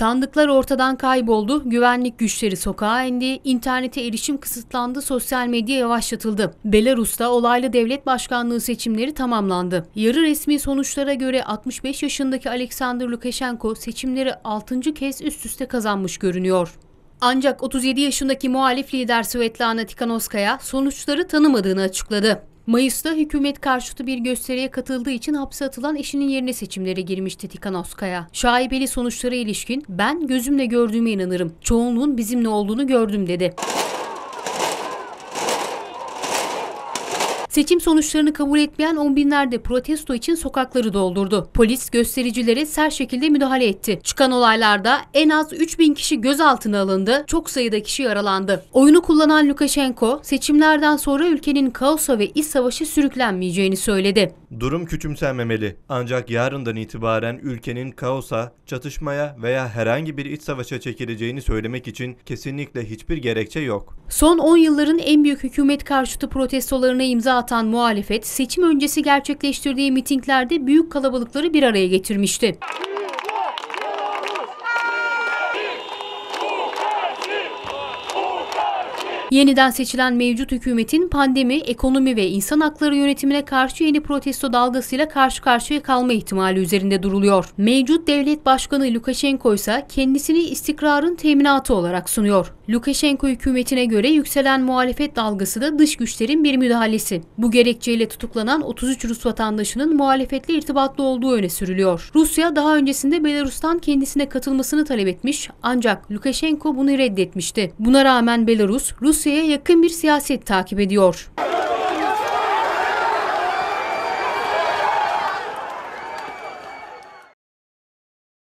Sandıklar ortadan kayboldu, güvenlik güçleri sokağa indi, internete erişim kısıtlandı, sosyal medya yavaşlatıldı. Belarus'ta olaylı devlet başkanlığı seçimleri tamamlandı. Yarı resmi sonuçlara göre 65 yaşındaki Alexander Lukashenko seçimleri 6. kez üst üste kazanmış görünüyor. Ancak 37 yaşındaki muhalif lider Svetlana Tikhanovskaya sonuçları tanımadığını açıkladı. Mayıs'ta hükümet karşıtı bir gösteriye katıldığı için hapse atılan eşinin yerine seçimlere girmişti Tikanoskaya. Şaibeli sonuçlara ilişkin ben gözümle gördüğüme inanırım. Çoğunluğun bizimle olduğunu gördüm dedi. Seçim sonuçlarını kabul etmeyen on binlerde protesto için sokakları doldurdu. Polis göstericilere sert şekilde müdahale etti. Çıkan olaylarda en az 3 bin kişi gözaltına alındı, çok sayıda kişi yaralandı. Oyunu kullanan Lukashenko, seçimlerden sonra ülkenin kaosa ve iç savaşı sürüklenmeyeceğini söyledi. Durum küçümsenmemeli. Ancak yarından itibaren ülkenin kaosa, çatışmaya veya herhangi bir iç savaşa çekileceğini söylemek için kesinlikle hiçbir gerekçe yok. Son 10 yılların en büyük hükümet karşıtı protestolarına imza atan muhalefet, seçim öncesi gerçekleştirdiği mitinglerde büyük kalabalıkları bir araya getirmişti. Yeniden seçilen mevcut hükümetin pandemi, ekonomi ve insan hakları yönetimine karşı yeni protesto dalgasıyla karşı karşıya kalma ihtimali üzerinde duruluyor. Mevcut devlet başkanı Lukashenko ise kendisini istikrarın teminatı olarak sunuyor. Lukashenko hükümetine göre yükselen muhalefet dalgası da dış güçlerin bir müdahalesi. Bu gerekçeyle tutuklanan 33 Rus vatandaşının muhalefetle irtibatlı olduğu öne sürülüyor. Rusya daha öncesinde Belarus'tan kendisine katılmasını talep etmiş ancak Lukashenko bunu reddetmişti. Buna rağmen Belarus, Rus Rusya'ya yakın bir siyaset takip ediyor.